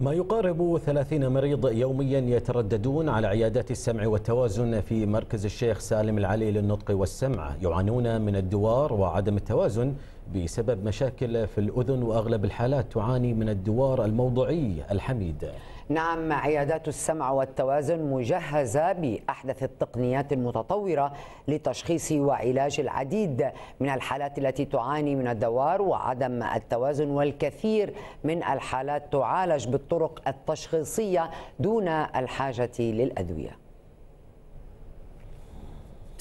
ما يقارب 30 مريض يوميا يترددون على عيادات السمع والتوازن في مركز الشيخ سالم العلي للنطق والسمع يعانون من الدوار وعدم التوازن بسبب مشاكل في الأذن وأغلب الحالات تعاني من الدوار الموضعي الحميد نعم عيادات السمع والتوازن مجهزة بأحدث التقنيات المتطورة لتشخيص وعلاج العديد من الحالات التي تعاني من الدوار وعدم التوازن والكثير من الحالات تعالج بالطرق التشخيصية دون الحاجة للأدوية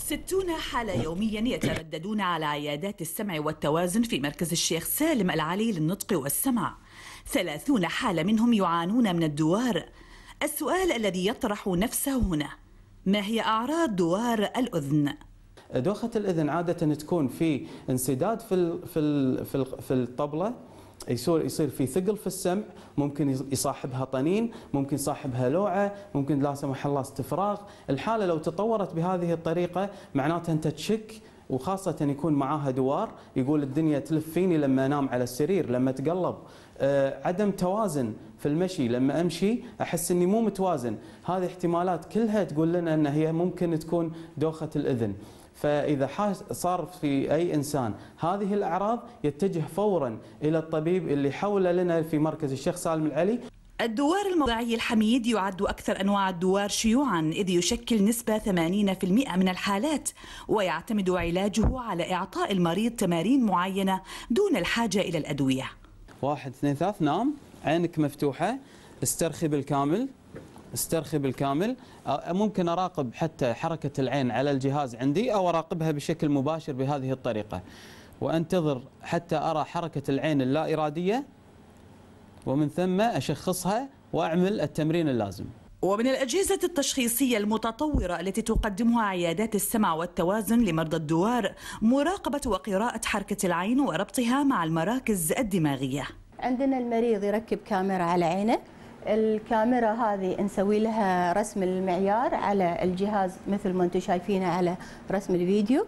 ستون حالة يوميا يترددون على عيادات السمع والتوازن في مركز الشيخ سالم العلي للنطق والسمع ثلاثون حالة منهم يعانون من الدوار السؤال الذي يطرح نفسه هنا ما هي أعراض دوار الأذن؟ دوخة الأذن عادة تكون في انسداد في في في الطبلة يصير يصير في ثقل في السمع ممكن يصاحبها طنين ممكن يصاحبها لوعه ممكن لا سمح الله استفراغ الحاله لو تطورت بهذه الطريقه معناتها انت تشك وخاصة يكون معاها دوار يقول الدنيا تلف فيني لما أنام على السرير لما أتقلب آه، عدم توازن في المشي لما أمشي أحس أني مو متوازن هذه احتمالات كلها تقول لنا أن هي ممكن تكون دوخة الأذن فإذا صار في أي إنسان هذه الأعراض يتجه فورا إلى الطبيب اللي حوله لنا في مركز الشيخ سالم العلي الدوار الموضعي الحميد يعد أكثر أنواع الدوار شيوعا إذ يشكل نسبة 80% من الحالات ويعتمد علاجه على إعطاء المريض تمارين معينة دون الحاجة إلى الأدوية واحد اثنين ثلاث نام عينك مفتوحة استرخي بالكامل استرخي بالكامل ممكن اراقب حتى حركه العين على الجهاز عندي او اراقبها بشكل مباشر بهذه الطريقه وانتظر حتى ارى حركه العين اللا اراديه ومن ثم اشخصها واعمل التمرين اللازم ومن الأجهزة التشخيصية المتطورة التي تقدمها عيادات السمع والتوازن لمرضى الدوار مراقبة وقراءة حركة العين وربطها مع المراكز الدماغية عندنا المريض يركب كاميرا على عينه الكاميرا هذه نسوي لها رسم المعيار على الجهاز مثل ما انتم شايفينه على رسم الفيديو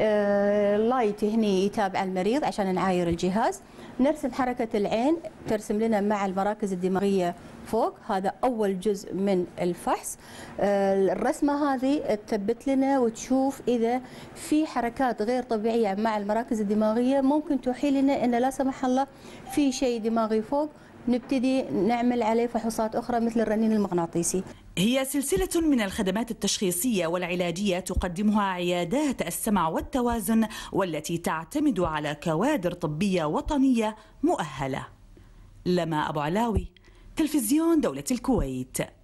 اللايت آه، هني يتابع المريض عشان نعاير الجهاز نرسم حركة العين ترسم لنا مع المراكز الدماغية فوق هذا أول جزء من الفحص آه، الرسمة هذه تثبت لنا وتشوف إذا في حركات غير طبيعية مع المراكز الدماغية ممكن توحي لنا أن لا سمح الله في شيء دماغي فوق نبتدي نعمل عليه فحوصات أخرى مثل الرنين المغناطيسي هي سلسلة من الخدمات التشخيصية والعلاجية تقدمها عيادات السمع والتوازن والتي تعتمد على كوادر طبية وطنية مؤهلة لما أبو علاوي تلفزيون دولة الكويت